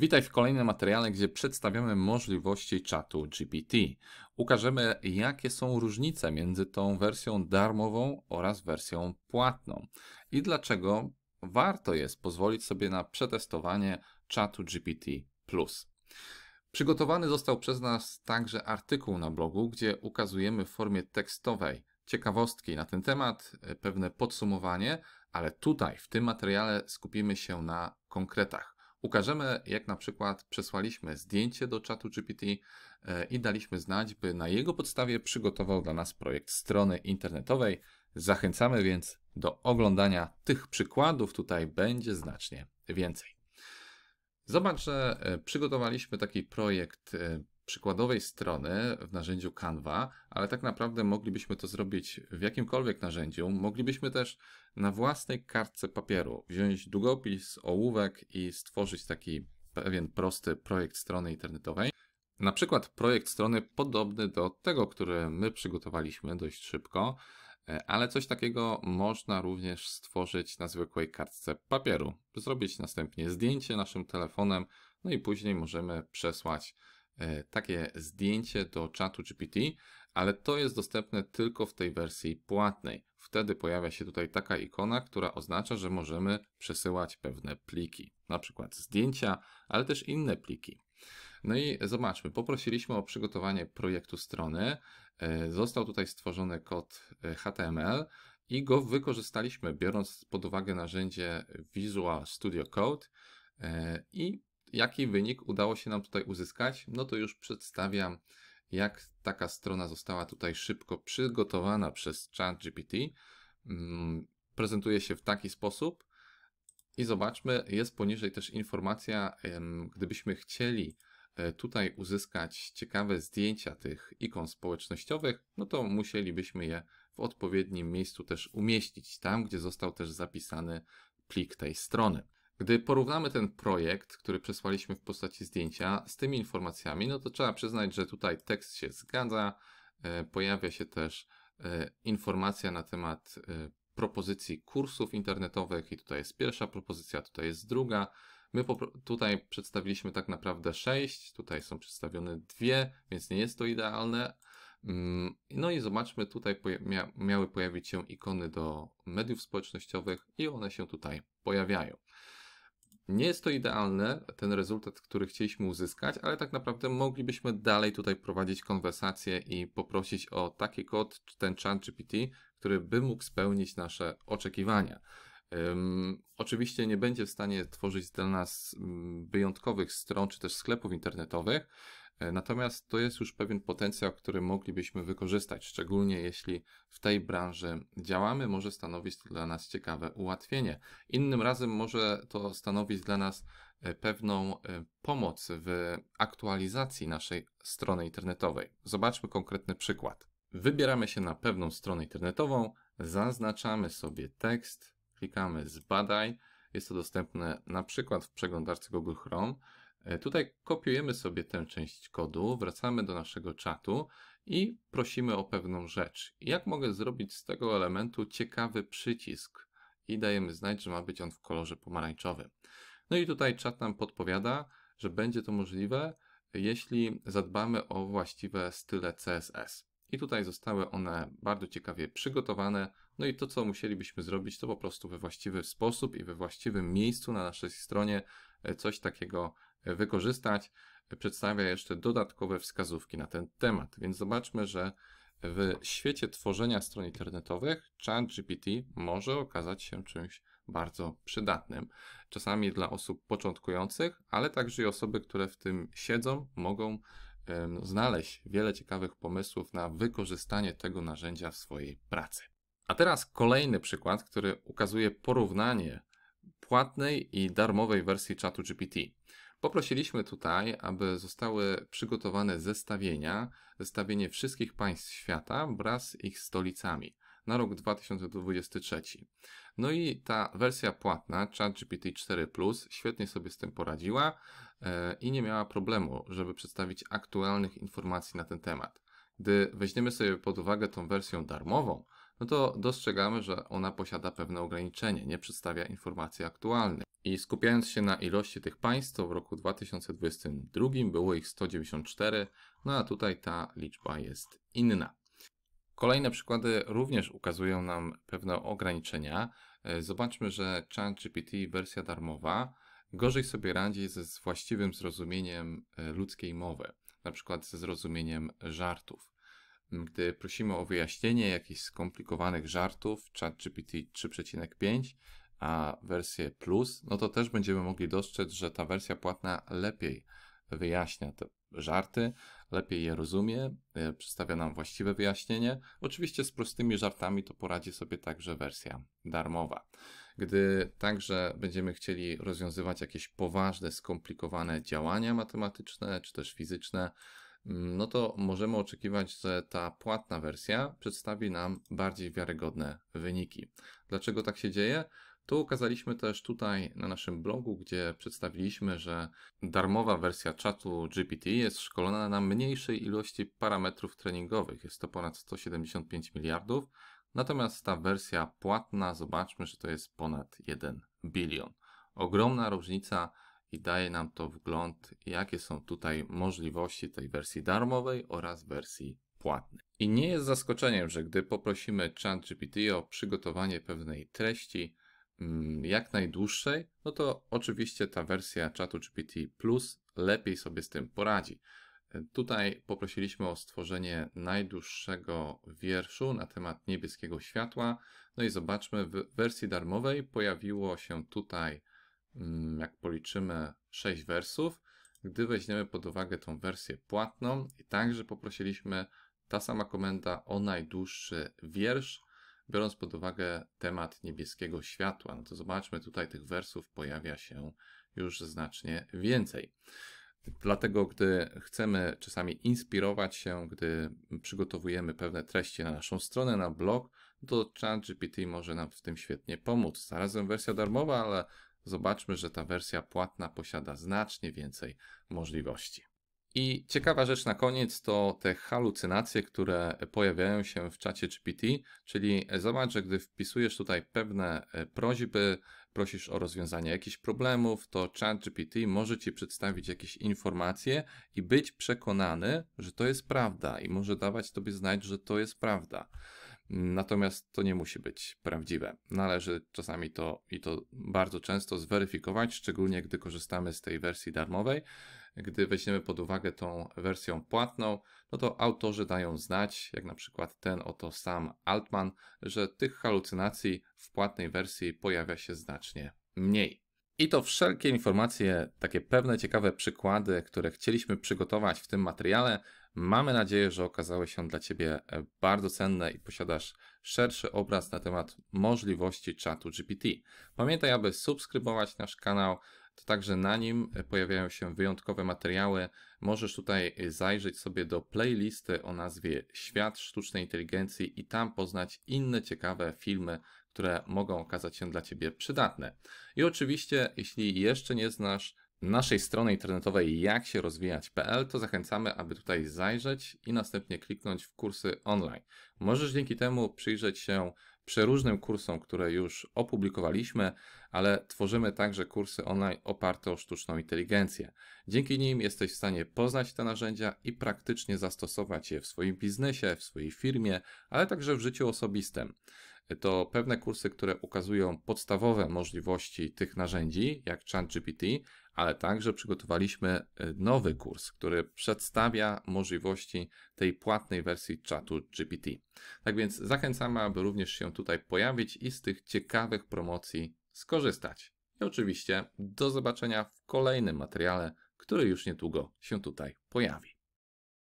Witaj w kolejnym materiale, gdzie przedstawiamy możliwości czatu GPT. Ukażemy, jakie są różnice między tą wersją darmową oraz wersją płatną i dlaczego warto jest pozwolić sobie na przetestowanie czatu GPT. Przygotowany został przez nas także artykuł na blogu, gdzie ukazujemy w formie tekstowej ciekawostki na ten temat, e, pewne podsumowanie, ale tutaj w tym materiale skupimy się na konkretach. Ukażemy, jak na przykład przesłaliśmy zdjęcie do czatu GPT e, i daliśmy znać, by na jego podstawie przygotował dla nas projekt strony internetowej. Zachęcamy więc do oglądania tych przykładów, tutaj będzie znacznie więcej. Zobacz, że e, przygotowaliśmy taki projekt e, przykładowej strony w narzędziu Canva, ale tak naprawdę moglibyśmy to zrobić w jakimkolwiek narzędziu. Moglibyśmy też na własnej kartce papieru wziąć długopis, ołówek i stworzyć taki pewien prosty projekt strony internetowej. Na przykład projekt strony podobny do tego, który my przygotowaliśmy dość szybko, e, ale coś takiego można również stworzyć na zwykłej kartce papieru. Zrobić następnie zdjęcie naszym telefonem, no i później możemy przesłać E, takie zdjęcie do czatu GPT, ale to jest dostępne tylko w tej wersji płatnej. Wtedy pojawia się tutaj taka ikona, która oznacza, że możemy przesyłać pewne pliki, na przykład zdjęcia, ale też inne pliki. No i zobaczmy, poprosiliśmy o przygotowanie projektu strony. E, został tutaj stworzony kod e, HTML i go wykorzystaliśmy, biorąc pod uwagę narzędzie Visual Studio Code i Jaki wynik udało się nam tutaj uzyskać? No to już przedstawiam, jak taka strona została tutaj szybko przygotowana przez ChatGPT. Mm, prezentuje się w taki sposób i zobaczmy, jest poniżej też informacja, gdybyśmy chcieli e, tutaj uzyskać ciekawe zdjęcia tych ikon społecznościowych, no to musielibyśmy je w odpowiednim miejscu też umieścić, tam gdzie został też zapisany plik tej strony. Gdy porównamy ten projekt, który przesłaliśmy w postaci zdjęcia, z tymi informacjami, no to trzeba przyznać, że tutaj tekst się zgadza. E, pojawia się też e, informacja na temat e, propozycji kursów internetowych i tutaj jest pierwsza propozycja, tutaj jest druga. My tutaj przedstawiliśmy tak naprawdę sześć, tutaj są przedstawione dwie, więc nie jest to idealne. Mm, no i zobaczmy, tutaj poja miały pojawić się ikony do mediów społecznościowych i one się tutaj pojawiają. Nie jest to idealne, ten rezultat, który chcieliśmy uzyskać, ale tak naprawdę moglibyśmy dalej tutaj prowadzić konwersację i poprosić o taki kod, ten chat GPT, który by mógł spełnić nasze oczekiwania. Um, oczywiście nie będzie w stanie tworzyć dla nas mm, wyjątkowych stron czy też sklepów internetowych, E, natomiast to jest już pewien potencjał, który moglibyśmy wykorzystać, szczególnie jeśli w tej branży działamy, może stanowić to dla nas ciekawe ułatwienie. Innym razem może to stanowić dla nas e, pewną e, pomoc w aktualizacji naszej strony internetowej. Zobaczmy konkretny przykład. Wybieramy się na pewną stronę internetową, zaznaczamy sobie tekst, klikamy zbadaj. Jest to dostępne na przykład w przeglądarce Google Chrome. E, tutaj kopiujemy sobie tę część kodu, wracamy do naszego czatu i prosimy o pewną rzecz. Jak mogę zrobić z tego elementu ciekawy przycisk? I dajemy znać, że ma być on w kolorze pomarańczowym. No i tutaj czat nam podpowiada, że będzie to możliwe, jeśli zadbamy o właściwe style CSS. I tutaj zostały one bardzo ciekawie przygotowane. No i to, co musielibyśmy zrobić, to po prostu we właściwy sposób i we właściwym miejscu na naszej stronie e, coś takiego wykorzystać, przedstawia jeszcze dodatkowe wskazówki na ten temat. Więc zobaczmy, że w świecie tworzenia stron internetowych ChatGPT może okazać się czymś bardzo przydatnym. Czasami dla osób początkujących, ale także i osoby, które w tym siedzą, mogą um, znaleźć wiele ciekawych pomysłów na wykorzystanie tego narzędzia w swojej pracy. A teraz kolejny przykład, który ukazuje porównanie płatnej i darmowej wersji ChatGPT. Poprosiliśmy tutaj, aby zostały przygotowane zestawienia, zestawienie wszystkich państw świata wraz z ich stolicami na rok 2023. No i ta wersja płatna ChatGPT 4 Plus świetnie sobie z tym poradziła e, i nie miała problemu, żeby przedstawić aktualnych informacji na ten temat. Gdy weźmiemy sobie pod uwagę tą wersję darmową, no to dostrzegamy, że ona posiada pewne ograniczenie, nie przedstawia informacji aktualnych. I skupiając się na ilości tych państw, to w roku 2022 było ich 194, no a tutaj ta liczba jest inna. Kolejne przykłady również ukazują nam pewne ograniczenia. E, zobaczmy, że ChatGPT wersja darmowa gorzej sobie radzi ze z właściwym zrozumieniem e, ludzkiej mowy, na przykład ze zrozumieniem żartów. Gdy prosimy o wyjaśnienie jakichś skomplikowanych żartów, ChatGPT 3,5 a wersję plus, no to też będziemy mogli dostrzec, że ta wersja płatna lepiej wyjaśnia te żarty, lepiej je rozumie, e, przedstawia nam właściwe wyjaśnienie. Oczywiście z prostymi żartami to poradzi sobie także wersja darmowa. Gdy także będziemy chcieli rozwiązywać jakieś poważne, skomplikowane działania matematyczne czy też fizyczne, mm, no to możemy oczekiwać, że ta płatna wersja przedstawi nam bardziej wiarygodne wyniki. Dlaczego tak się dzieje? To ukazaliśmy też tutaj na naszym blogu, gdzie przedstawiliśmy, że darmowa wersja czatu GPT jest szkolona na mniejszej ilości parametrów treningowych. Jest to ponad 175 miliardów. Natomiast ta wersja płatna, zobaczmy, że to jest ponad 1 bilion. Ogromna różnica i daje nam to wgląd, jakie są tutaj możliwości tej wersji darmowej oraz wersji płatnej. I nie jest zaskoczeniem, że gdy poprosimy ChatGPT o przygotowanie pewnej treści, Mm, jak najdłuższej, no to oczywiście ta wersja czatu GPT Plus lepiej sobie z tym poradzi. E, tutaj poprosiliśmy o stworzenie najdłuższego wierszu na temat niebieskiego światła. No i zobaczmy, w wersji darmowej pojawiło się tutaj, mm, jak policzymy, 6 wersów. Gdy weźmiemy pod uwagę tą wersję płatną, i także poprosiliśmy ta sama komenda o najdłuższy wiersz, Biorąc pod uwagę temat niebieskiego światła, no to zobaczmy, tutaj tych wersów pojawia się już znacznie więcej. Dlatego, gdy chcemy czasami inspirować się, gdy przygotowujemy pewne treści na naszą stronę, na blog, to ChatGPT może nam w tym świetnie pomóc. Zarazem wersja darmowa, ale zobaczmy, że ta wersja płatna posiada znacznie więcej możliwości. I ciekawa rzecz na koniec to te halucynacje, które pojawiają się w czacie GPT, czyli zobacz, że gdy wpisujesz tutaj pewne e, prośby, prosisz o rozwiązanie jakichś problemów, to chat GPT może Ci przedstawić jakieś informacje i być przekonany, że to jest prawda i może dawać Tobie znać, że to jest prawda. Natomiast to nie musi być prawdziwe. Należy czasami to i to bardzo często zweryfikować, szczególnie gdy korzystamy z tej wersji darmowej, gdy weźmiemy pod uwagę tą wersję płatną, no to autorzy dają znać, jak na przykład ten oto sam Altman, że tych halucynacji w płatnej wersji pojawia się znacznie mniej. I to wszelkie informacje, takie pewne ciekawe przykłady, które chcieliśmy przygotować w tym materiale. Mamy nadzieję, że okazały się dla Ciebie bardzo cenne i posiadasz szerszy obraz na temat możliwości czatu GPT. Pamiętaj, aby subskrybować nasz kanał, to także na nim pojawiają się wyjątkowe materiały. Możesz tutaj y, zajrzeć sobie do playlisty o nazwie Świat Sztucznej Inteligencji i tam poznać inne ciekawe filmy, które mogą okazać się dla Ciebie przydatne. I oczywiście, jeśli jeszcze nie znasz naszej strony internetowej jak się rozwijać.pl, to zachęcamy, aby tutaj zajrzeć i następnie kliknąć w kursy online. Możesz dzięki temu przyjrzeć się przeróżnym kursom, które już opublikowaliśmy, ale tworzymy także kursy online oparte o sztuczną inteligencję. Dzięki nim jesteś w stanie poznać te narzędzia i praktycznie zastosować je w swoim biznesie, w swojej firmie, ale także w życiu osobistym. To pewne kursy, które ukazują podstawowe możliwości tych narzędzi, jak ChatGPT, ale także przygotowaliśmy e, nowy kurs, który przedstawia możliwości tej płatnej wersji czatu GPT. Tak więc zachęcamy, aby również się tutaj pojawić i z tych ciekawych promocji skorzystać. I oczywiście do zobaczenia w kolejnym materiale, który już niedługo się tutaj pojawi.